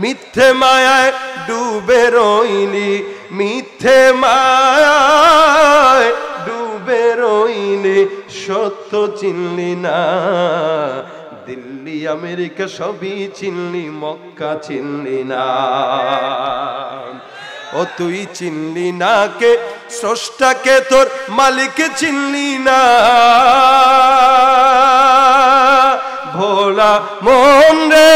মিথ্যে মায়ায় ডুবে রইলি মিথ্যে মায়ায় ডুবে রইলি সত্য চিনলি না দিল্লি আমেরিকা সবই চিনলি মক্কা চিনলি না ও তুই চিনলি না কে স্রষ্টাকে তোর মালিক চিনলি না ভোলা মন রে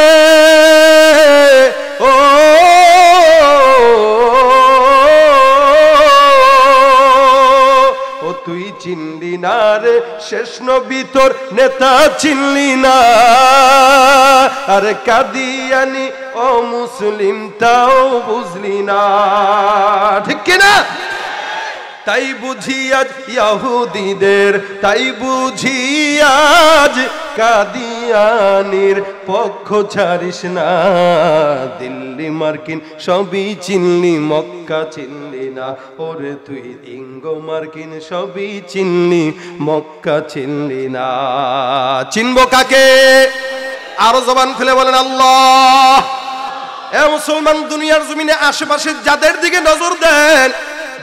ও তুই চিনলি না রে শেষ নবী তোর নেতা চিনলি না আরে কাদিয়ানি ও মুসলিম তাও বুঝলি না ঠিক কিনা তাই বুঝি আজ ইয়াহুদিদের তাই বুঝি আজ কাদিয়ানির পক্ষ ছাড়িস না দিল্লি মার্কিন সবই চিনলি মক্কা চিনলি না ওরে তুই ইঙ্গ মার্কিন সবই চিনলি মক্কা চিনলি না চিনব কাকে আরো জবান খুলে বলেন আল্লাহ এ মুসলমান দুনিয়ার জমিনে আশেপাশে যাদের দিকে নজর দেন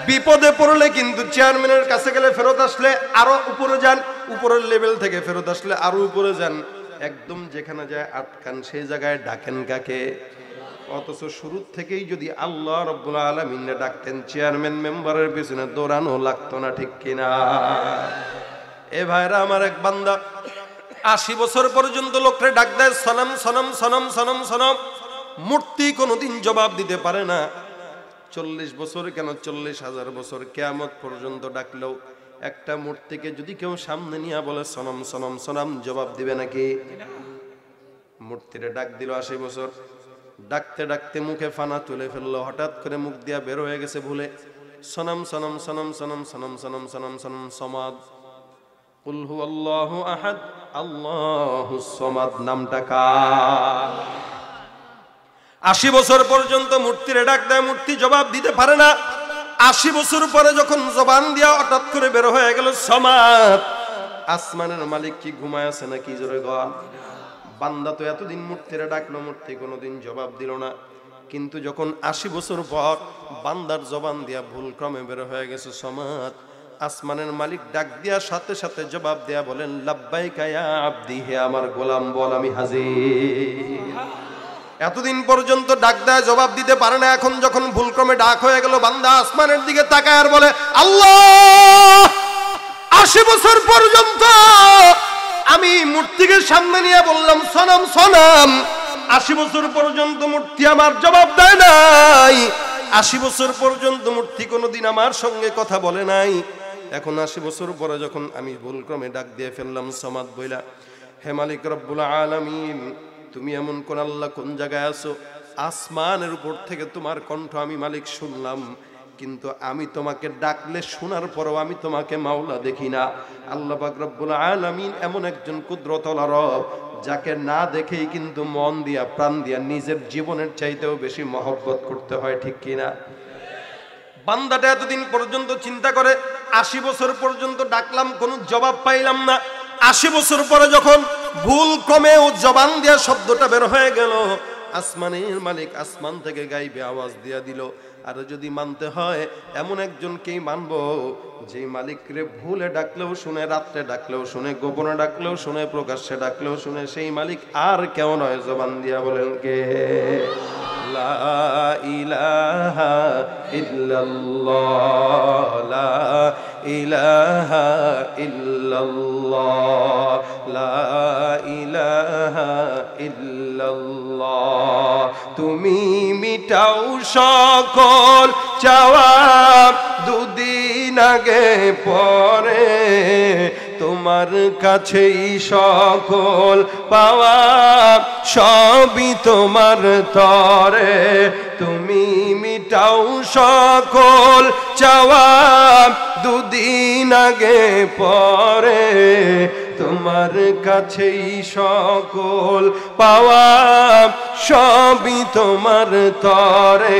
বিপদে পড়লে কিন্তু চেয়ারম্যানের কাছে গেলে ফেরত আসলে আরো উপরে যান উপরের লেভেল থেকে ফেরত আসলে আরো উপরে যান একদম যেখানে যায় আটকান সেই জায়গায় ডাকেন কাকে অথচ শুরু থেকেই যদি আল্লাহ রব্বুল আলমিনে ডাকতেন চেয়ারম্যান মেম্বারের পিছনে দৌড়ানো লাগতো না ঠিক কিনা এ ভাইরা আমার এক বান্দা আশি বছর পর্যন্ত লোকরে ডাক দেয় সনম সনম সনম সনম সনম মূর্তি কোনোদিন জবাব দিতে পারে না চল্লিশ বছর কেন চল্লিশ হাজার বছর কেয়ামত পর্যন্ত ডাকলেও একটা মূর্তিকে যদি কেউ সামনে নিয়ে বলে সনম সনম সনম জবাব দিবে নাকি মূর্তিরে ডাক দিল আশি বছর ডাকতে ডাকতে মুখে ফানা তুলে ফেললো হঠাৎ করে মুখ দিয়া বের হয়ে গেছে ভুলে সনম সনম সনম সনম সনম সনম সনম সনম সমাদ কুলহু আল্লাহ আহাদ আল্লাহ সমাদ নামটা কার আশি বছর পর্যন্ত মূর্তির ডাক দেয় মূর্তি জবাব দিতে পারে না আশি বছর পরে যখন জবান দিয়া হঠাৎ করে বের হয়ে গেল সমাজ আসমানের মালিক কি ঘুমায় আছে নাকি জোরে গল বান্দা তো এতদিন মূর্তিরে ডাকলো মূর্তি কোনোদিন জবাব দিল না কিন্তু যখন আশি বছর পর বান্দার জবান দিয়া ভুল ক্রমে বের হয়ে গেছে সমাজ আসমানের মালিক ডাক দিয়া সাথে সাথে জবাব দেয়া বলেন লাভবাই কায়া আব্দি হে আমার গোলাম বল আমি হাজির এতদিন পর্যন্ত ডাক দেয় জবাব দিতে পারে না এখন যখন ভুলক্রমে ডাক হয়ে গেল বান্দা আসমানের দিকে তাকায় আর বলে আল্লাহ আশি বছর পর্যন্ত আমি মূর্তিকে সামনে নিয়ে বললাম সনাম সনাম আশি বছর পর্যন্ত মূর্তি আমার জবাব দেয় নাই আশি বছর পর্যন্ত মূর্তি কোনোদিন আমার সঙ্গে কথা বলে নাই এখন আশি বছর পরে যখন আমি ভুলক্রমে ডাক দিয়ে ফেললাম সমাদ বইলা হেমালিক রব্বুল আলমিন তুমি এমন কোন আল্লাহ কোন জায়গায় আছো আসমানের উপর থেকে তোমার কণ্ঠ আমি মালিক শুনলাম কিন্তু আমি তোমাকে ডাকলে শোনার পরও আমি তোমাকে মাওলা দেখি না আল্লাহ বাকরবুল আলমিন এমন একজন কুদরতলা রব যাকে না দেখেই কিন্তু মন দিয়া প্রাণ দিয়া নিজের জীবনের চাইতেও বেশি মহব্বত করতে হয় ঠিক কিনা বান্দাটা এতদিন পর্যন্ত চিন্তা করে আশি বছর পর্যন্ত ডাকলাম কোনো জবাব পাইলাম না আশি বছর পরে যখন ভুল ক্রমেও জবান দেওয়া শব্দটা বের হয়ে গেল আসমানের মালিক আসমান থেকে গাইবে আওয়াজ দিয়া দিল আর যদি মানতে হয় এমন একজনকেই মানব যে রে ভুলে ডাকলেও শুনে রাত্রে ডাকলেও শুনে গোপনে ডাকলেও শুনে প্রকাশ্যে ডাকলেও শুনে সেই মালিক আর কেউ নয় জবান দিয়া বলেন কে লা ইলাহা ইল্লাল্লাহ লা ইলাহা ইল্লাল্লাহ লা ইলাহা ইল্লাল্লাহ তুমি মিটাও সকল চাওয়া দুদিন আগে পরে তোমার কাছেই সকল পাওয়া সবই তোমার তরে তুমি মিটাও সকল চাওয়া দুদিন আগে পরে তোমার কাছেই সকল পাওয়া সবই তোমার তরে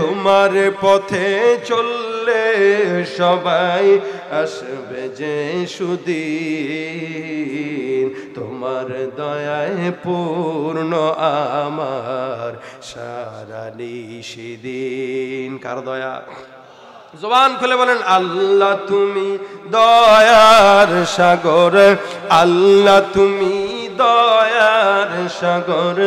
তোমার পথে চললে সবাই আসবে যে সুদিন তোমার দয়ায় পূর্ণ আমার সারা নিশিদিন কার দয়া জবান খুলে বলেন আল্লাহ তুমি দয়ার সাগর আল্লাহ তুমি দয়ার সাগর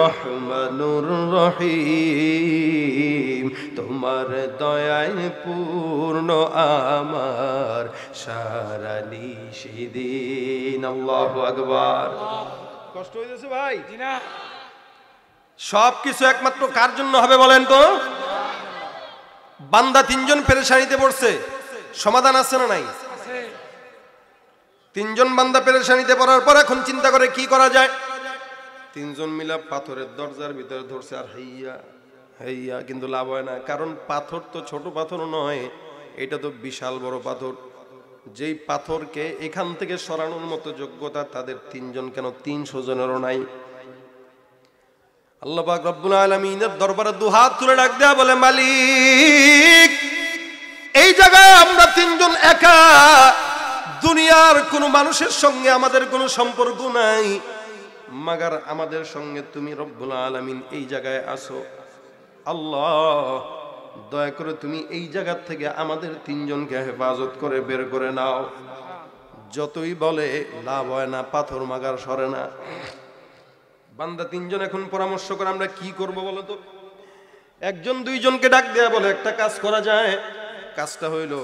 রহমানুর রহিম তোমার দয়ায় পূর্ণ আমার সারা নিশিদিন আল্লাহ আকবার কষ্ট হয়েছে ভাই সব কিছু একমাত্র কার জন্য হবে বলেন তো বান্দা তিনজন পেরেশানিতে পড়ছে সমাধান আছে না নাই তিনজন বান্দা পেরেশানিতে পড়ার পর এখন চিন্তা করে কি করা যায় তিনজন মিলা পাথরের দরজার ভিতরে ধরছে আর হাইয়া হাইয়া কিন্তু লাভ হয় না কারণ পাথর তো ছোট পাথর নয় এটা তো বিশাল বড় পাথর যেই পাথরকে এখান থেকে সরানোর মতো যোগ্যতা তাদের তিনজন কেন তিনশো জনেরও নাই আল্লাহাক রব্বুল আলমিনের দরবারে দুহাত তুলে ডাক দেয়া বলে মালিক এই জায়গায় আমরা তিনজন একা দুনিয়ার কোনো মানুষের সঙ্গে আমাদের কোনো সম্পর্ক নাই মাগার আমাদের সঙ্গে তুমি রব্বুল আলমিন এই জায়গায় আসো আল্লাহ দয়া করে তুমি এই জায়গার থেকে আমাদের তিনজনকে হেফাজত করে বের করে নাও যতই বলে লাভ হয় না পাথর মাগার সরে না বান্দা তিনজন এখন পরামর্শ করে আমরা কি করব বলো তো একজন দুইজনকে ডাক দেয়া বলে একটা কাজ করা যায় কাজটা হইল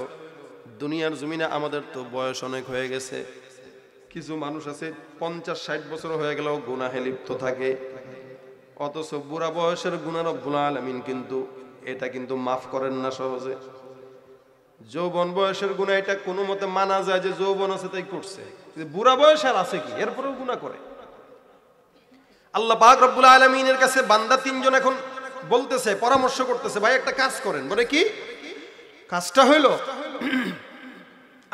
দুনিয়ার জমিনে আমাদের তো বয়স অনেক হয়ে গেছে কিছু মানুষ আছে পঞ্চাশ ষাট বছর হয়ে গেলেও গুনাহে লিপ্ত থাকে অথচ বুড়া বয়সের গুণার ভুলা আলামিন কিন্তু এটা কিন্তু মাফ করেন না সহজে যৌবন বয়সের গুণা এটা কোনো মতে মানা যায় যে যৌবন আছে তাই করছে বুড়া বয়সের আর আছে কি এরপরেও গুণা করে আল্লাহ পাক রব্বুল আলমিনের কাছে বান্দা তিনজন এখন বলতেছে পরামর্শ করতেছে ভাই একটা কাজ করেন বলে কি কাজটা হইল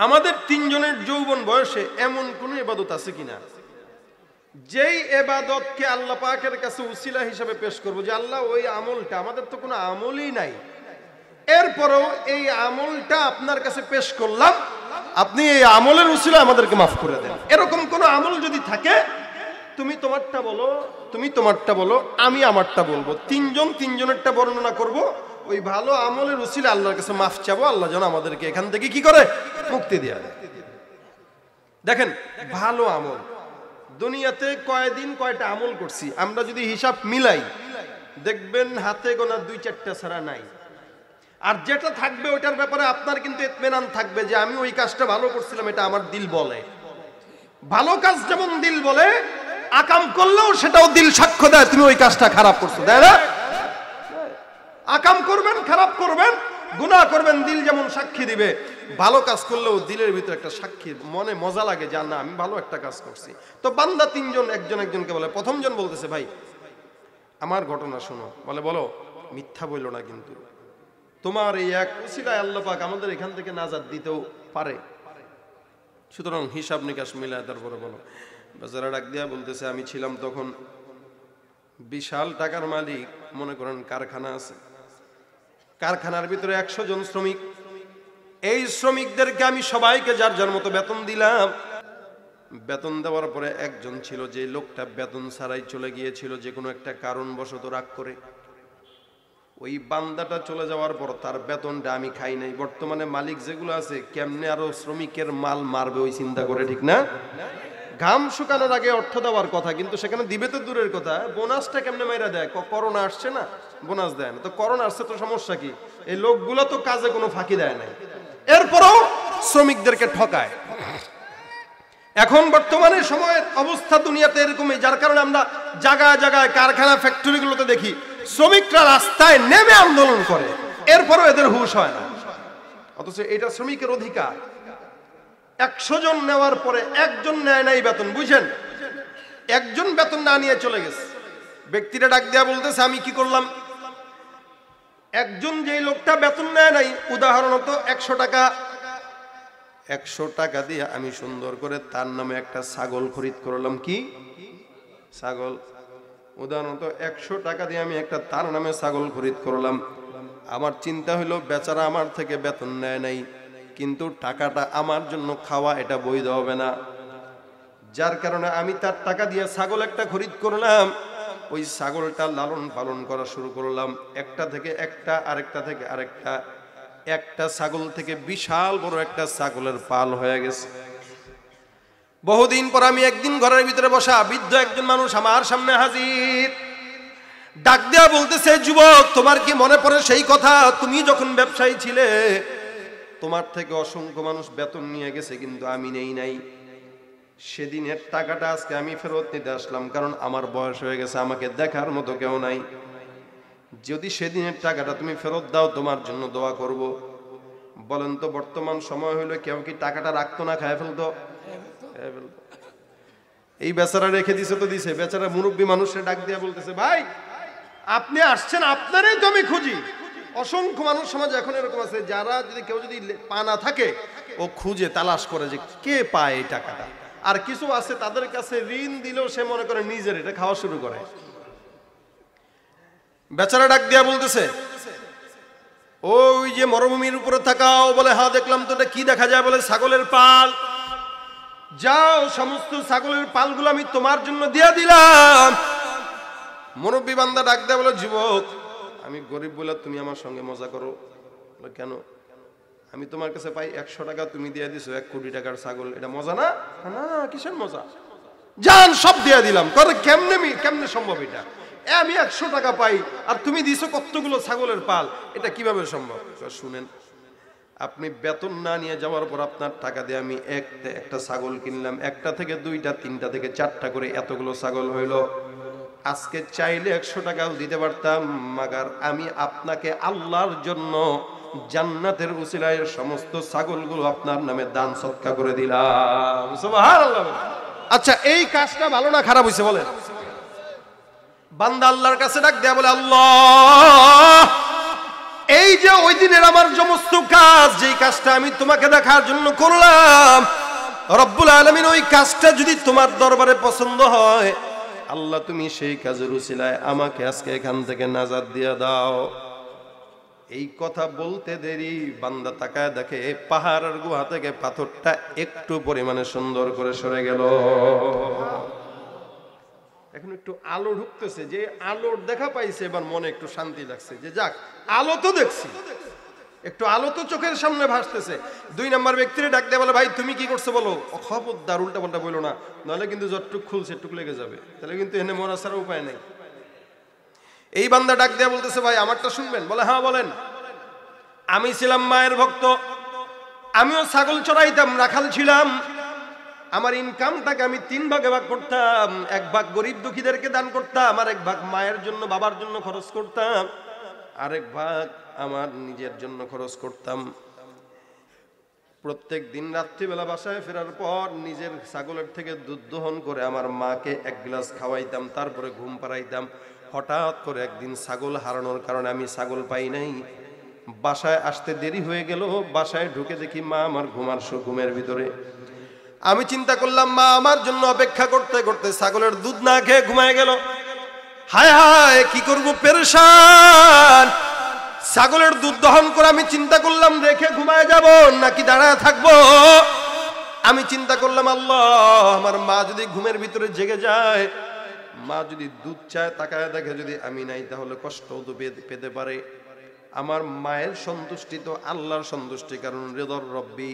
আমাদের তিনজনের যৌবন বয়সে এমন কোন এবাদত আছে কিনা যেই এবাদতকে আল্লাহ পাকের কাছে উসিলা হিসাবে পেশ করবো যে আল্লাহ ওই আমলটা আমাদের তো কোনো আমলই নাই এরপরেও এই আমলটা আপনার কাছে পেশ করলাম আপনি এই আমলের উসিলা আমাদেরকে মাফ করে দেন এরকম কোনো আমল যদি থাকে তুমি তোমারটা বলো তুমি তোমারটা বলো আমি আমারটা বলবো তিনজন তিনজনেরটা বর্ণনা করব ওই ভালো আমলের উচিল আল্লাহর কাছে মাফ চাবো আল্লাহ যেন আমাদেরকে এখান থেকে কি করে মুক্তি দেওয়া দেয় দেখেন ভালো আমল দুনিয়াতে কয়দিন কয়টা আমল করছি আমরা যদি হিসাব মিলাই দেখবেন হাতে গোনা দুই চারটা ছাড়া নাই আর যেটা থাকবে ওইটার ব্যাপারে আপনার কিন্তু এতমেনান থাকবে যে আমি ওই কাজটা ভালো করছিলাম এটা আমার দিল বলে ভালো কাজ যেমন দিল বলে আকাম করলেও সেটাও দিল সাক্ষ্য দেয় তুমি ওই কাজটা খারাপ করছো তাই না আকাম করবেন খারাপ করবেন গুণা করবেন দিল যেমন সাক্ষী দিবে ভালো কাজ করলেও দিলের ভিতরে একটা সাক্ষী মনে মজা লাগে যা না আমি ভালো একটা কাজ করছি তো বান্দা তিনজন একজন একজনকে বলে প্রথমজন বলতেছে ভাই আমার ঘটনা শোনো বলে বলো মিথ্যা বলল না কিন্তু তোমার এই এক উচিলায় আল্লাপাক আমাদের এখান থেকে নাজাদ দিতেও পারে সুতরাং হিসাব নিকাশ মিলায় তারপরে বলো বেচারা ডাক দিয়া বলতেছে আমি ছিলাম তখন বিশাল টাকার মালিক মনে করেন কারখানা আছে কারখানার ভিতরে একশো জন শ্রমিক এই শ্রমিকদেরকে আমি সবাইকে যার যার মতো বেতন দিলাম বেতন দেওয়ার পরে একজন ছিল যে লোকটা বেতন ছাড়াই চলে গিয়েছিল যে কোনো একটা কারণবশত রাগ করে ওই বান্দাটা চলে যাওয়ার পর তার বেতনটা আমি খাই নাই বর্তমানে মালিক যেগুলো আছে কেমনে আরো শ্রমিকের মাল মারবে ওই চিন্তা করে ঠিক না ঘাম শুকানোর আগে অর্থ দেওয়ার কথা কিন্তু সেখানে দিবে তো দূরের কথা বোনাসটা কেমনে মেয়েরা দেয় করোনা আসছে না বোনাস দেয় না তো করোনা আসছে তো সমস্যা কি এই লোকগুলো তো কাজে কোনো ফাঁকি দেয় নাই এরপরও শ্রমিকদেরকে ঠকায় এখন বর্তমানে সময়ের অবস্থা দুনিয়াতে এরকমই যার কারণে আমরা জায়গায় জায়গায় কারখানা ফ্যাক্টরিগুলোতে দেখি শ্রমিকরা রাস্তায় নেমে আন্দোলন করে এরপরও এদের হুশ হয় না অথচ এটা শ্রমিকের অধিকার একশো জন নেওয়ার পরে একজন নেয় নাই বেতন বুঝেন একজন বেতন না নিয়ে চলে গেছে ব্যক্তিরা ডাক দেওয়া বলতেছে আমি কি করলাম একজন যেই লোকটা বেতন নেয় নাই উদাহরণত একশো টাকা একশো টাকা দিয়ে আমি সুন্দর করে তার নামে একটা ছাগল খরিদ করলাম কি ছাগল উদাহরণত একশো টাকা দিয়ে আমি একটা তার নামে ছাগল খরিদ করলাম আমার চিন্তা হলো বেচারা আমার থেকে বেতন নেয় নাই কিন্তু টাকাটা আমার জন্য খাওয়া এটা বৈধ হবে না যার কারণে আমি তার টাকা দিয়ে ছাগল একটা খরিদ করলাম ওই ছাগলটা লালন পালন করা শুরু করলাম একটা থেকে একটা আরেকটা থেকে আরেকটা একটা ছাগল থেকে বিশাল বড় একটা ছাগলের পাল হয়ে গেছে বহুদিন পর আমি একদিন ঘরের ভিতরে বসা বৃদ্ধ একজন মানুষ আমার সামনে হাজির ডাক দেয়া বলতেছে যুবক তোমার কি মনে পড়ে সেই কথা তুমি যখন ব্যবসায়ী ছিলে তোমার থেকে অসংখ্য মানুষ বেতন নিয়ে গেছে কিন্তু আমি নেই নাই সেদিনের টাকাটা আজকে আমি ফেরত নিতে আসলাম কারণ আমার বয়স হয়ে গেছে আমাকে দেখার মতো কেউ নাই যদি সেদিনের টাকাটা তুমি ফেরত দাও তোমার জন্য দোয়া করব। বলেন তো বর্তমান সময় হইলে কেউ কি টাকাটা রাখতো না খায় ফেলতো এই বেচারা রেখে দিছে তো দিছে বেচারা মুরব্বী মানুষের ডাক দিয়ে বলতেছে ভাই আপনি আসছেন আপনারই জমি খুঁজি অসংখ্য মানুষ সমাজে এখন এরকম আছে যারা যদি কেউ যদি পানা থাকে ও খুঁজে তালাশ করে যে কে পায় এই টাকাটা আর কিছু আছে তাদের কাছে ঋণ দিলেও সে মনে করে নিজের এটা খাওয়া শুরু করে বেচারা ডাক দিয়া বলতেছে ওই যে মরুভূমির উপরে থাকাও বলে হা দেখলাম তো কি দেখা যায় বলে ছাগলের পাল যাও সমস্ত ছাগলের পালগুলো আমি তোমার জন্য দিয়ে দিলাম মুরব্বী বান্দা ডাক দেয়া বলে যুবক আমি গরিব বলে তুমি আমার সঙ্গে মজা করো কেন আমি তোমার কাছে পাই একশো টাকা তুমি দিয়ে দিছো এক কোটি টাকার ছাগল এটা মজা না না কিসের মজা যান সব দিয়ে দিলাম তাহলে কেমনে কেমনে সম্ভব এটা আমি একশো টাকা পাই আর তুমি দিছো কতগুলো ছাগলের পাল এটা কিভাবে সম্ভব শুনেন আপনি বেতন না নিয়ে যাওয়ার পর আপনার টাকা দিয়ে আমি একটা ছাগল কিনলাম একটা থেকে দুইটা তিনটা থেকে চারটা করে এতগুলো ছাগল হইলো আজকে চাইলে একশো টাকাও দিতে পারতাম মাগার আমি আপনাকে আল্লাহর জন্য জান্নাতের উচিলায় সমস্ত ছাগলগুলো আপনার নামে দান সৎকা করে দিলাম আচ্ছা এই কাজটা ভালো না খারাপ হয়েছে বলে বান্দা আল্লাহর কাছে ডাক দেয়া বলে আল্লাহ এই যে ওই দিনের আমার সমস্ত কাজ যেই কাজটা আমি তোমাকে দেখার জন্য করলাম রব্বুল আলমিন ওই কাজটা যদি তোমার দরবারে পছন্দ হয় আল্লাহ তুমি সেই কাজে রুচিলায় আমাকে আজকে এখান থেকে নাজাদ দিয়ে দাও এই কথা বলতে দেরি বান্দা তাকায় দেখে পাহাড়ের গুহা থেকে পাথরটা একটু পরিমাণে সুন্দর করে সরে গেল এখন একটু আলো ঢুকতেছে যে আলোর দেখা পাইছে এবার মনে একটু শান্তি লাগছে যে যাক আলো তো দেখছি একটু আলো তো চোখের সামনে ভাসতেছে দুই নম্বর ব্যক্তির ডাক দিয়ে বলে ভাই তুমি কি করছো বলো অখবদার উল্টা পাল্টা বললো না নাহলে কিন্তু যতটুক খুলছে টুক লেগে যাবে তাহলে কিন্তু এনে মন আসার উপায় নেই এই বান্দা ডাক দেয়া বলতেছে ভাই আমারটা শুনবেন বলে হ্যাঁ বলেন আমি ছিলাম মায়ের ভক্ত আমিও ছাগল চড়াইতাম রাখাল ছিলাম আমার ইনকামটাকে আমি তিন ভাগে ভাগ করতাম এক ভাগ গরিব দুঃখীদেরকে দান করতাম আর এক ভাগ মায়ের জন্য বাবার জন্য খরচ করতাম আরেক ভাগ আমার নিজের জন্য খরচ করতাম প্রত্যেক দিন রাত্রিবেলা বাসায় ফেরার পর নিজের ছাগলের থেকে দুধ দোহন করে আমার মাকে এক গ্লাস খাওয়াইতাম তারপরে ঘুম পাড়াইতাম হঠাৎ করে একদিন ছাগল হারানোর কারণে আমি ছাগল পাই নাই বাসায় আসতে দেরি হয়ে গেল বাসায় ঢুকে দেখি মা আমার ঘুমার ঘুমের ভিতরে আমি চিন্তা করলাম মা আমার জন্য অপেক্ষা করতে করতে ছাগলের দুধ না খেয়ে ঘুমায় গেল হায় হায় কি করবো পেরেশান ছাগলের দুধ দহন করে আমি চিন্তা করলাম রেখে ঘুমায় যাব নাকি দাঁড়ায় থাকবো আমি চিন্তা করলাম আল্লাহ আমার মা যদি ঘুমের ভিতরে জেগে যায় মা যদি দুধ চায় তাকায় দেখে যদি আমি নাই তাহলে কষ্ট তো পেতে পারে আমার মায়ের সন্তুষ্টি তো আল্লাহর সন্তুষ্টি কারণ রেদর রব্বি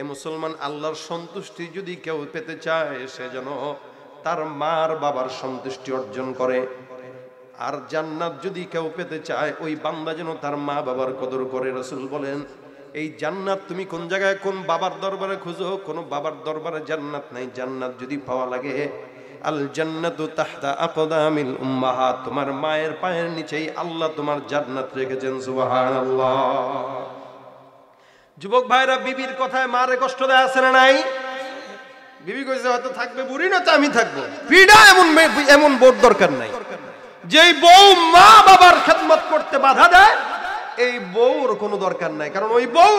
এ মুসলমান আল্লাহর সন্তুষ্টি যদি কেউ পেতে চায় সে যেন তার মার বাবার সন্তুষ্টি অর্জন করে আর জান্নাত যদি কেউ পেতে চায় ওই বান্দা যেন তার মা বাবার কদর করে রসুল বলেন এই জান্নাত তুমি কোন জায়গায় কোন বাবার দরবারে খুঁজো কোন বাবার দরবারে জান্নাত নাই জান্নাত যদি পাওয়া লাগে আল জান্নাতু তাহতা আকদামিল উম্মাহা তোমার মায়ের পায়ের নিচেই আল্লাহ তোমার জান্নাত রেখেছেন সুবহানাল্লাহ যুবক ভাইরা বিবির কথায় মারে কষ্ট দেয় আছে না নাই বিবি কইছে হয়তো থাকবে বুড়ি না তো আমি থাকবো পিডা এমন এমন বোর্ড দরকার নাই যেই বউ মা বাবার খেদমত করতে বাধা দেয় এই বউর কোনো দরকার নাই কারণ ওই বউ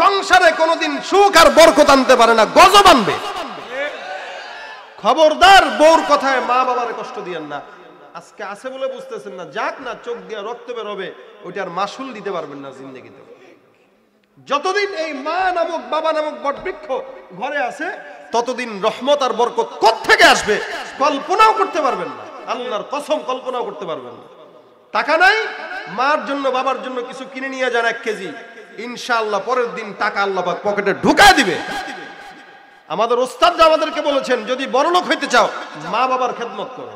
সংসারে কোনোদিন সুখ আর বরকত আনতে পারে না গজব আনবে খবরদার বউর কথায় মা বাবার কষ্ট দিয়েন না আজকে আছে বলে বুঝতেছেন না যাক না চোখ দিয়ে রক্ত হবে ওইটার মাসুল দিতে পারবেন না জিন্দগিতে যতদিন এই মা নামক বাবা নামক বটবৃক্ষ ঘরে আছে ততদিন রহমত আর বরকত থেকে আসবে কল্পনাও করতে পারবেন না আল্লাহর কসম কল্পনাও করতে পারবেন না টাকা নাই মার জন্য বাবার জন্য কিছু কিনে নিয়ে যান এক কেজি ইনশাআল্লাহ পরের দিন টাকা আল্লাহ পাক পকেটে ঢুকায় দিবে আমাদের ওস্তাদ আমাদেরকে বলেছেন যদি বড়লোক হইতে চাও মা বাবার খেদমত করো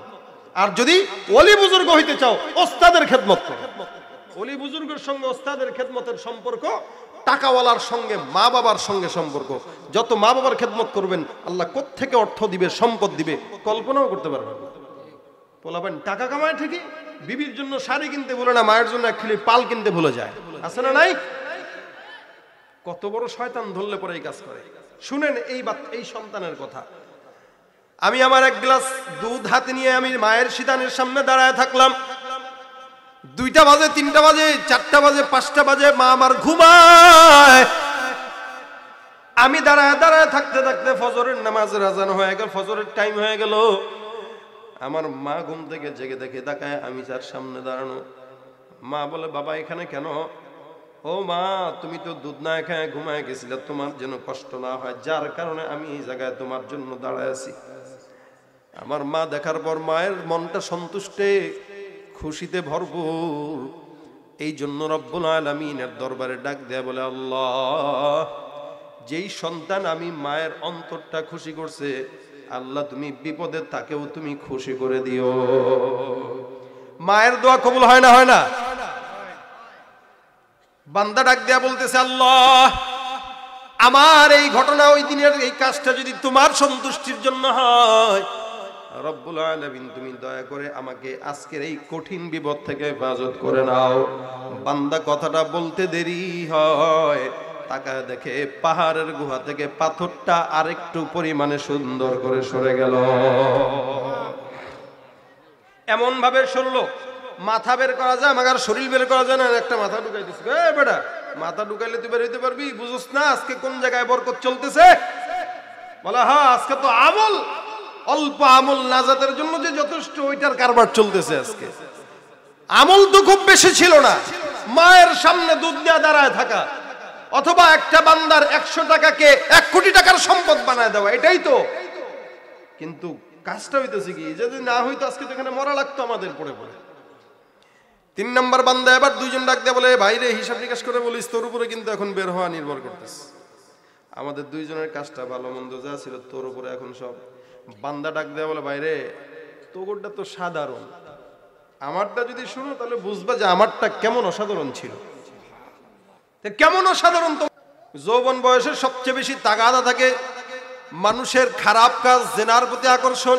আর যদি অলি বুজুর্গ হইতে চাও ওস্তাদের খেদমত করো অলি বুজুর্গের সঙ্গে ওস্তাদের খেদমতের সম্পর্ক টাকাওয়ালার সঙ্গে মা বাবার সঙ্গে সম্পর্ক যত মা বাবার খেদমত করবেন আল্লাহ কোত্থেকে অর্থ দিবে সম্পদ দিবে কল্পনাও করতে পারবেন পোলাপান টাকা কামায় ঠিকই বিবির জন্য শাড়ি কিনতে ভুলে না মায়ের জন্য একচুয়ালি পাল কিনতে ভুলে যায় আছে না নাই কত বড় শয়তান ধরলে পরে এই কাজ করে শুনেন এই এই সন্তানের কথা আমি আমার এক গ্লাস দুধ হাতে নিয়ে আমি মায়ের সিদানের সামনে দাঁড়ায় থাকলাম দুইটা বাজে তিনটা বাজে চারটা বাজে পাঁচটা বাজে মা আমার ঘুমায় আমি দাঁড়ায় দাঁড়ায় থাকতে থাকতে ফজরের নামাজের আজান হয়ে গেল ফজরের টাইম হয়ে গেল আমার মা ঘুম থেকে জেগে দেখে তাকায় আমি যার সামনে দাঁড়ানো মা বলে বাবা এখানে কেন ও মা তুমি তো দুধ না খায় ঘুমায় গেছিলে তোমার যেন কষ্ট না হয় যার কারণে আমি এই জায়গায় তোমার জন্য দাঁড়ায় আছি আমার মা দেখার পর মায়ের মনটা সন্তুষ্টে খুশিতে ভরপুর এই জন্য রব্বুল আলমিনের দরবারে ডাক দেয়া বলে আল্লাহ যেই সন্তান আমি মায়ের অন্তরটা খুশি করছে আল্লাহ তুমি বিপদে তাকেও তুমি খুশি করে দিও মায়ের দোয়া কবুল হয় না হয় না বান্দা ডাক দেয়া বলতেছে আল্লাহ আমার এই ঘটনা ওই দিনের এই কাজটা যদি তোমার সন্তুষ্টির জন্য হয় রব্বুল আলামিন তুমি দয়া করে আমাকে আজকের এই কঠিন বিপদ থেকে হেফাজত করে নাও বান্দা কথাটা বলতে দেরি হয় তাকায় দেখে পাহাড়ের গুহা থেকে পাথরটা আরেকটু পরিমাণে সুন্দর করে সরে গেল এমন ভাবে সরলো মাথা বের করা যায় মাগার শরীর বের করা যায় না একটা মাথা ঢুকাই দিস এ বেটা মাথা ঢুকাইলে তুই বের হইতে পারবি বুঝোস না আজকে কোন জায়গায় বরকত চলতেছে বলে হ্যাঁ আজকে তো আমল অল্প আমল নাজাতের জন্য যে যথেষ্ট ওইটার কারবার চলতেছে আজকে আমল তো খুব বেশি ছিল না মায়ের সামনে দুধ দেওয়া দাঁড়ায় থাকা অথবা একটা বান্দার একশো টাকাকে এক কোটি টাকার সম্পদ বানায় দেওয়া এটাই তো কিন্তু কাজটা হইতেছে কি যদি না হইতো আজকে তো এখানে মরা লাগতো আমাদের পড়ে পড়ে তিন নম্বর বান্দা এবার দুইজন ডাকতে বলে বাইরে হিসাব নিকাশ করে বলিস তোর উপরে কিন্তু এখন বের হওয়া নির্ভর করতেছে আমাদের দুইজনের কাজটা ভালো মন্দ যা ছিল তোর উপরে এখন সব বান্দা ডাক দেওয়া বলে বাইরে তোগরটা তো সাধারণ আমারটা যদি শুনো তাহলে বুঝবা যে আমারটা কেমন অসাধারণ ছিল কেমন অসাধারণ যৌবন বয়সে সবচেয়ে বেশি তাগাদা থাকে মানুষের খারাপ কাজ জেনার প্রতি আকর্ষণ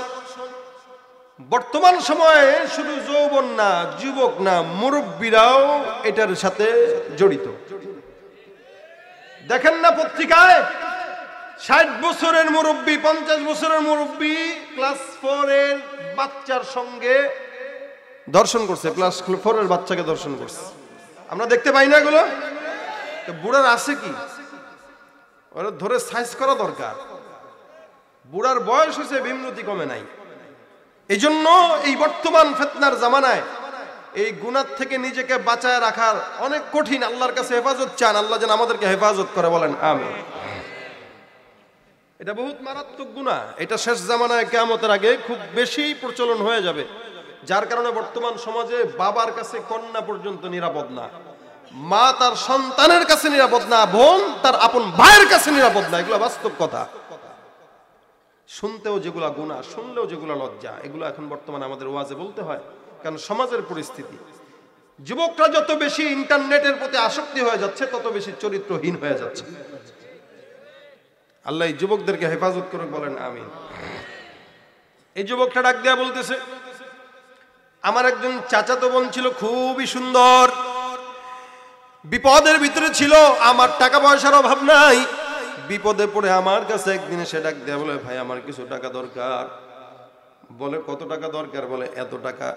বর্তমান সময়ে শুধু যৌবন না যুবক না মুরব্বীরাও এটার সাথে জড়িত দেখেন না পত্রিকায় ষাট বছরের মুরব্বী পঞ্চাশ বছরের মুরব্বী ক্লাস ফোরের বাচ্চার সঙ্গে দর্শন করছে ক্লাস ফোরের বাচ্চাকে দর্শন করছে আমরা দেখতে পাই না এগুলো তো বুড়ার আছে কি ওরা ধরে সাইজ করা দরকার বুড়ার বয়স হয়েছে বিমনতি কমে নাই এই জন্য এই বর্তমান ফেতনার জামানায় এই গুণার থেকে নিজেকে বাঁচায় রাখার অনেক কঠিন আল্লাহর কাছে হেফাজত চান আল্লাহ যেন আমাদেরকে হেফাজত করে বলেন আমি এটা বহুত মারাত্মক গুণা এটা শেষ জামানায় কেমতের আগে খুব বেশি প্রচলন হয়ে যাবে যার কারণে বর্তমান সমাজে বাবার কাছে কন্যা পর্যন্ত নিরাপদ না মা তার সন্তানের কাছে নিরাপদ না বোন তার আপন ভাইয়ের কাছে নিরাপদ না এগুলো বাস্তব কথা শুনতেও যেগুলা গুণা শুনলেও যেগুলা লজ্জা এগুলো এখন বর্তমানে আমাদের ওয়াজে বলতে হয় কারণ সমাজের পরিস্থিতি যুবকরা যত বেশি ইন্টারনেটের প্রতি আসক্তি হয়ে যাচ্ছে তত বেশি চরিত্রহীন হয়ে যাচ্ছে আল্লাহ যুবকদেরকে হেফাজত করে বলেন আমি এই যুবকটা ডাক দেয়া বলতেছে আমার একজন চাচাতো বোন ছিল খুবই সুন্দর বিপদের ভিতরে ছিল আমার টাকা পয়সার অভাব নাই বিপদে পড়ে আমার কাছে একদিন সে ডাক দেয়া বলে ভাই আমার কিছু টাকা দরকার বলে কত টাকা দরকার বলে এত টাকা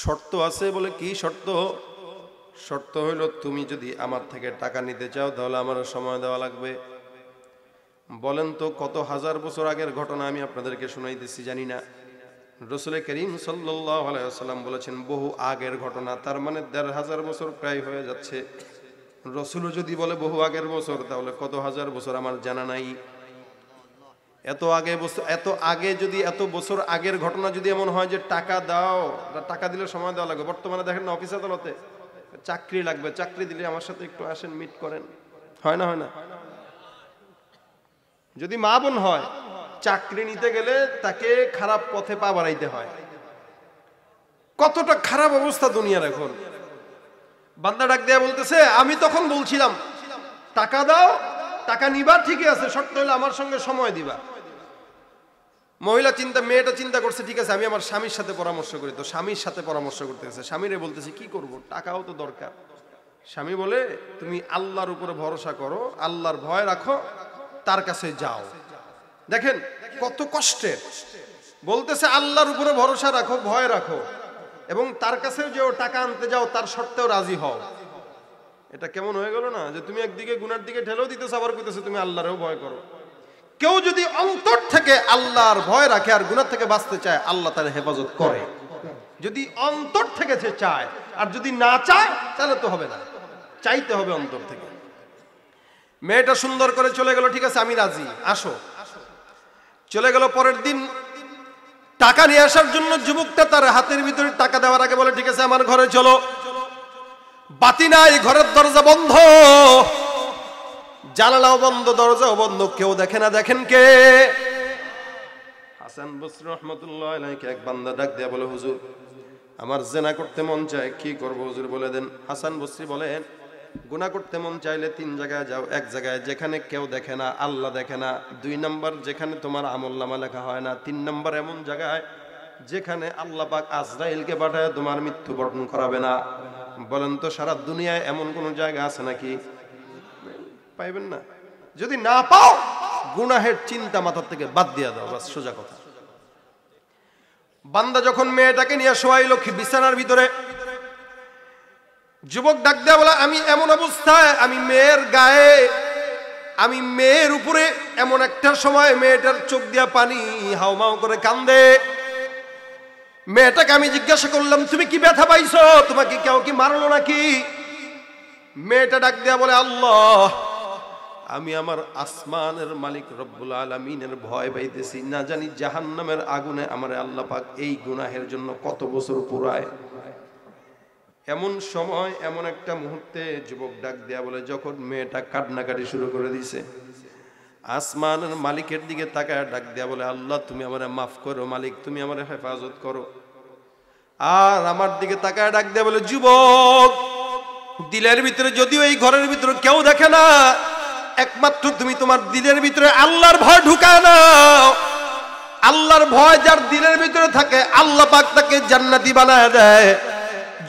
শর্ত আছে বলে কি শর্ত শর্ত হইল তুমি যদি আমার থেকে টাকা নিতে চাও তাহলে আমার সময় দেওয়া লাগবে বলেন তো কত হাজার বছর আগের ঘটনা আমি আপনাদেরকে শুনাইতেছি জানি না রসুল করিম সাল্লাম বলেছেন বহু আগের ঘটনা তার মানে দেড় হাজার বছর প্রায় হয়ে যাচ্ছে রসুলও যদি বলে বহু আগের বছর তাহলে কত হাজার বছর আমার জানা নাই এত আগে বছর এত আগে যদি এত বছর আগের ঘটনা যদি এমন হয় যে টাকা দাও টাকা দিলে সময় দেওয়া লাগবে বর্তমানে দেখেন না অফিস আদালতে চাকরি লাগবে চাকরি দিলে আমার সাথে একটু আসেন মিট করেন হয় না হয় না যদি মা বোন হয় চাকরি নিতে গেলে তাকে খারাপ পথে পা বাড়াইতে হয় কতটা খারাপ অবস্থা দুনিয়ার এখন বান্দা ডাক দেয়া বলতেছে আমি তখন বলছিলাম টাকা দাও টাকা নিবার ঠিকই আছে শর্ত হলে আমার সঙ্গে সময় দিবা মহিলা চিন্তা মেয়েটা চিন্তা করছে ঠিক আছে আমি আমার স্বামীর সাথে পরামর্শ করি তো স্বামীর সাথে পরামর্শ করতে গেছে স্বামীরে বলতেছে কি করব টাকাও তো দরকার স্বামী বলে তুমি আল্লাহর উপরে ভরসা করো আল্লাহর ভয় রাখো তার কাছে যাও দেখেন কত কষ্টের বলতেছে আল্লাহর উপরে ভরসা রাখো ভয় রাখো এবং তার কাছেও যে টাকা আনতে যাও তার শর্তেও রাজি হও এটা কেমন হয়ে গেল না যে তুমি একদিকে গুনার দিকে ঠেলেও দিতেছো আবার কইতেছো তুমি আল্লাহরেও ভয় করো কেউ যদি অন্তর থেকে আল্লাহর ভয় রাখে আর গুনার থেকে বাঁচতে চায় আল্লাহ তার হেফাজত করে যদি অন্তর থেকে সে চায় আর যদি না চায় তাহলে তো হবে না চাইতে হবে অন্তর থেকে মেয়েটা সুন্দর করে চলে গেল ঠিক আছে আমি রাজি আসো চলে গেল পরের দিন টাকা নিয়ে আসার জন্য যুবকটা তার হাতের ভিতরে টাকা দেওয়ার আগে বলে ঠিক আছে আমার ঘরে চলো বাতি নাই ঘরের দরজা বন্ধ জানালাও বন্ধ দরজাও বন্ধ কেউ দেখে না দেখেন কে বলে আমার জেনা করতে মন চায় কি করবো হুজুর বলে দেন হাসান বসরি বলেন গুণা করতে মন চাইলে তিন জায়গায় যাও এক জায়গায় যেখানে কেউ দেখে না আল্লাহ দেখে না দুই নম্বর যেখানে তোমার আমল্লামা লেখা হয় না তিন নম্বর এমন জায়গায় যেখানে আল্লাহ পাক আজরাইলকে পাঠায় তোমার মৃত্যু বরণ করাবে না বলেন তো সারা দুনিয়ায় এমন কোন জায়গা আছে নাকি পাইবেন না যদি না পাও গুনাহের চিন্তা মাথার থেকে বাদ দিয়ে দাও বাস সোজা কথা বান্দা যখন মেয়েটাকে নিয়ে শোয়াইল বিছানার ভিতরে যুবক ডাক দেয়া বলে আমি এমন অবস্থায় আমি মেয়ের গায়ে আমি মেয়ের উপরে এমন একটা সময় মেয়েটার চোখ দিয়া পানি হাওমাও করে কান্দে মেয়েটাকে আমি জিজ্ঞাসা করলাম তুমি কি ব্যথা পাইছো তোমাকে কেউ কি মারলো নাকি মেয়েটা ডাক দেয়া বলে আল্লাহ আমি আমার আসমানের মালিক রব্বুল আলমিনের ভয় পাইতেছি না জানি জাহান্নামের আগুনে আমার আল্লাপাক এই গুনাহের জন্য কত বছর পুরায় এমন সময় এমন একটা মুহূর্তে যুবক ডাক দেয়া বলে যখন মেয়েটা কাটনাকাটি শুরু করে দিছে আসমানের মালিকের দিকে তাকায় ডাক দেয়া বলে আল্লাহ তুমি আমার মাফ করো মালিক তুমি আমার হেফাজত করো আর আমার দিকে তাকায় ডাক দেয়া বলে যুবক দিলের ভিতরে যদিও এই ঘরের ভিতরে কেউ দেখে না একমাত্র তুমি তোমার দিলের ভিতরে আল্লাহর ভয় ঢুকায় না আল্লাহর ভয় যার দিলের ভিতরে থাকে আল্লাহ পাক তাকে জান্নাতি বানায় দেয়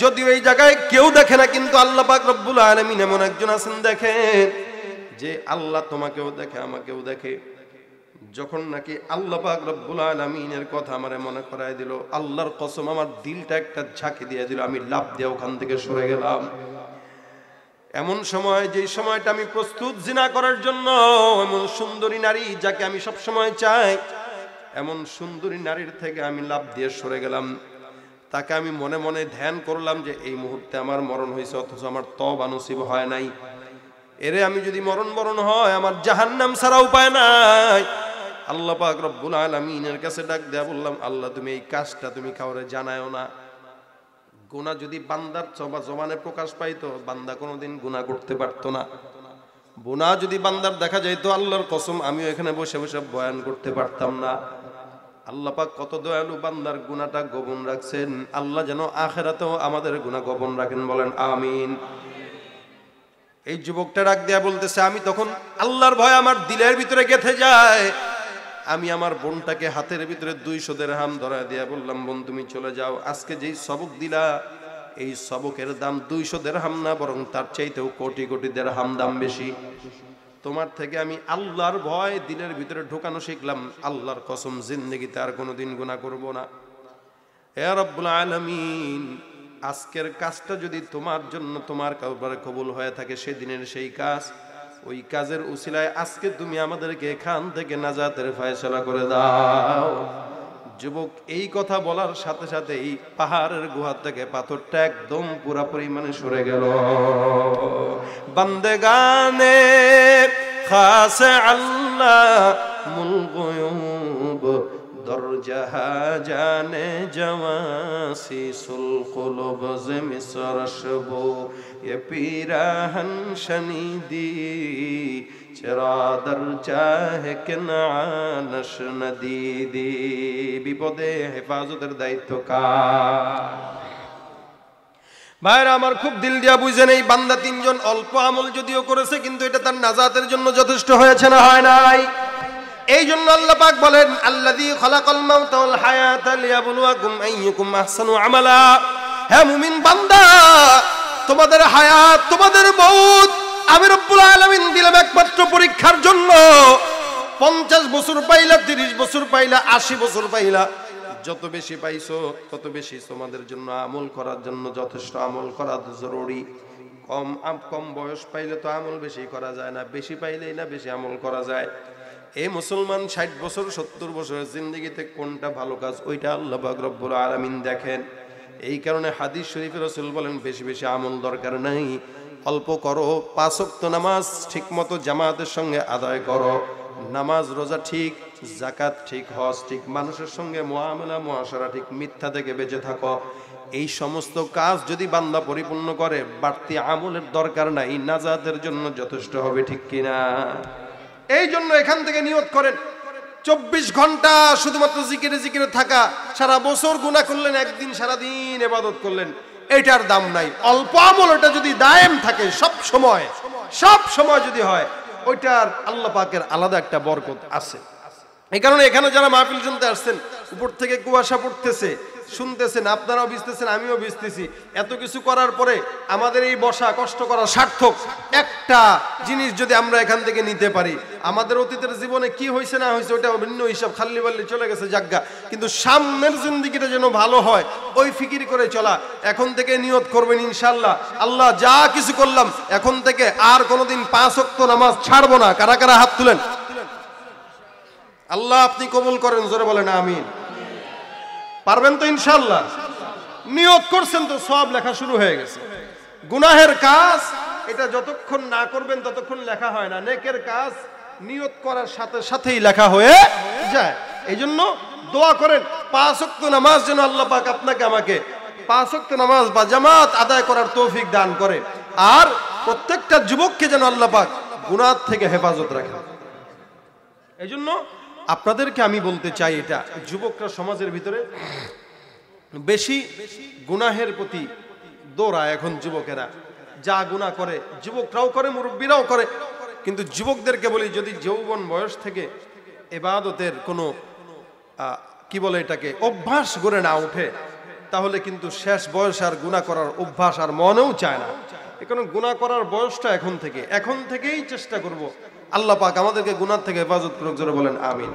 যদিও এই জায়গায় কেউ দেখে না কিন্তু আল্লাহ পাক রব্বুল আলমিন এমন একজন আছেন দেখেন যে আল্লাহ তোমাকেও দেখে আমাকেও দেখে যখন নাকি আল্লাহ পাক রব্বুল আলমিনের কথা আমারে মনে করায় দিল আল্লাহর কসম আমার দিলটা একটা ঝাঁকি দিয়ে দিল আমি লাভ দিয়ে ওখান থেকে সরে গেলাম এমন সময় যে সময়টা আমি প্রস্তুত জিনা করার জন্য এমন সুন্দরী নারী যাকে আমি সব সময় চাই এমন সুন্দরী নারীর থেকে আমি লাভ দিয়ে সরে গেলাম তাকে আমি মনে মনে ধ্যান করলাম যে এই মুহূর্তে আমার মরণ হয়েছে অথচ আমার তব আনসিব হয় নাই এরে আমি যদি মরণ বরণ হয় আমার জাহান্নাম ছাড়া উপায় নাই আল্লাহ পাক রব্বুল আলমিনের কাছে ডাক দেয়া বললাম আল্লাহ তুমি এই কাজটা তুমি কাউরে জানায়ও না গুণা যদি বান্দার জবা জবানে প্রকাশ পাইতো বান্দা কোনোদিন গুণা করতে পারতো না বোনা যদি বান্দার দেখা যাইতো আল্লাহর কসম আমিও এখানে বসে বসে বয়ান করতে পারতাম না আল্লাহ কত দয়ালু বান্দার গুণাটা গোপন রাখছেন আল্লাহ যেন আখেরাতেও আমাদের গুণা গোপন রাখেন বলেন আমিন এই যুবকটা রাগ দেয়া বলতেছে আমি তখন আল্লাহর ভয় আমার দিলের ভিতরে গেথে যায় আমি আমার বোনটাকে হাতের ভিতরে দুইশো দের হাম ধরা দিয়া বললাম বোন তুমি চলে যাও আজকে যেই সবক দিলা এই সবকের দাম দুইশো দের হাম না বরং তার চাইতেও কোটি কোটি দের হাম দাম বেশি তোমার থেকে আমি আল্লাহর ভয় দিলের ভিতরে ঢোকানো শিখলাম আল্লাহর কসম জিন্দগিতে আর কোনো দিন গুণা করবো না হে আলমিন আজকের কাজটা যদি তোমার জন্য তোমার কারবার কবুল হয়ে থাকে সেদিনের সেই কাজ ওই কাজের উচিলায় আজকে তুমি আমাদেরকে এখান থেকে নাজাতের ফায়সলা করে দাও যুবক এই কথা বলার সাথে সাথে এই পাহাড়ের গুহা থেকে পাথরটা একদম পুরাপুরি মানে সরে গেল বন্দে গানে খাসে আল্লাহ মুলগয়ুব দরজাহা জানে জওয়াসি সুল কুলুব জমিসরশবু এ পীরাহন সেরা চাহে কেনানস নদীদি বিপদে হেফাজতের দায়িত্ব কার ভাইরা আমার খুব দিল দিয়া বুঝেন এই বান্দা তিনজন অল্প আমল যদিও করেছে কিন্তু এটা তার নাজাতের জন্য যথেষ্ট হয়েছে না হয় নাই এই জন্য আল্লাহ পাক বলেন আল্লাযী খালাকাল মাউতা ওয়াল হায়াতা লিয়াবলুয়াকুম আইয়ুকুম আহসানু আমালা হে মুমিন বান্দা তোমাদের হায়াত তোমাদের মউত আমি রব্বুল আলমিন দিলাম একমাত্র পরীক্ষার জন্য পঞ্চাশ বছর পাইলা তিরিশ বছর পাইলা আশি বছর পাইলা যত বেশি পাইছো তত বেশি তোমাদের জন্য আমল করার জন্য যথেষ্ট আমল করা জরুরি কম কম বয়স পাইলে তো আমল বেশি করা যায় না বেশি পাইলেই না বেশি আমল করা যায় এই মুসলমান ষাট বছর সত্তর বছরের জিন্দগিতে কোনটা ভালো কাজ ওইটা আল্লাহ বাকরব্বুল আলামিন দেখেন এই কারণে হাদিস শরীফের রসুল বলেন বেশি বেশি আমল দরকার নাই অল্প করো পাঁচক্ত নামাজ ঠিকমতো জামাতের সঙ্গে আদায় করো নামাজ রোজা ঠিক জাকাত ঠিক হজ ঠিক মানুষের সঙ্গে মোয়ামেলা মহাসারা ঠিক মিথ্যা থেকে বেঁচে থাকো এই সমস্ত কাজ যদি বান্দা পরিপূর্ণ করে বাড়তি আমলের দরকার নাই নাজাদের জন্য যথেষ্ট হবে ঠিক কিনা এই জন্য এখান থেকে নিয়োগ করেন চব্বিশ ঘন্টা শুধুমাত্র জিকিরে জিকিরে থাকা সারা বছর গুণা করলেন একদিন সারাদিন এবাদত করলেন এটার দাম নাই অল্প আমল ওটা যদি দায়েম থাকে সব সময় সব সময় যদি হয় ওইটার আল্লাহ পাকের আলাদা একটা বরকত আছে এই কারণে এখানে যারা মাহফিল শুনতে আসছেন উপর থেকে কুয়াশা পড়তেছে শুনতেছেন আপনারাও বুঝতেছেন আমিও বুঝতেছি এত কিছু করার পরে আমাদের এই বসা কষ্ট করা সার্থক একটা জিনিস যদি আমরা এখান থেকে নিতে পারি আমাদের অতীতের জীবনে কি হয়েছে না হয়েছে ওটা ভিন্ন হিসাব খাল্লি বাল্লি চলে গেছে যাজ্ঞা কিন্তু সামনের জিন্দিগিটা যেন ভালো হয় ওই ফিকির করে চলা এখন থেকে নিয়ত করবেন ইনশাল্লাহ আল্লাহ যা কিছু করলাম এখন থেকে আর কোনোদিন পাঁচ অক্ত নামাজ ছাড়বো না কারা কারা হাত তুলেন আল্লাহ আপনি কবুল করেন জোরে বলেন আমিন পারবেন তো ইনশাল্লাহ নিয়ত করছেন তো সব লেখা শুরু হয়ে গেছে গুনাহের কাজ এটা যতক্ষণ না করবেন ততক্ষণ লেখা হয় না নেকের কাজ নিয়ত করার সাথে সাথেই লেখা হয়ে যায় এই জন্য দোয়া করেন পাঁচ নামাজ যেন আল্লাহ পাক আপনাকে আমাকে পাঁচ নামাজ বা জামাত আদায় করার তৌফিক দান করে আর প্রত্যেকটা যুবককে যেন আল্লাহ পাক গুনাহ থেকে হেফাজত রাখে এই জন্য আপনাদেরকে আমি বলতে চাই এটা যুবকরা সমাজের ভিতরে বেশি গুনাহের প্রতি দৌড়ায় এখন যুবকেরা যা গুণা করে যুবকরাও করে মুরব্বীরাও করে কিন্তু যুবকদেরকে বলি যদি যৌবন বয়স থেকে এবাদতের কোনো কি বলে এটাকে অভ্যাস গড়ে না উঠে তাহলে কিন্তু শেষ বয়স আর গুণা করার অভ্যাস আর মনেও চায় না এখানে গুণা করার বয়সটা এখন থেকে এখন থেকেই চেষ্টা করব। আল্লাহ পাক আমাদেরকে গুনার থেকে হেফাজত করুক জোরে বলেন আমিন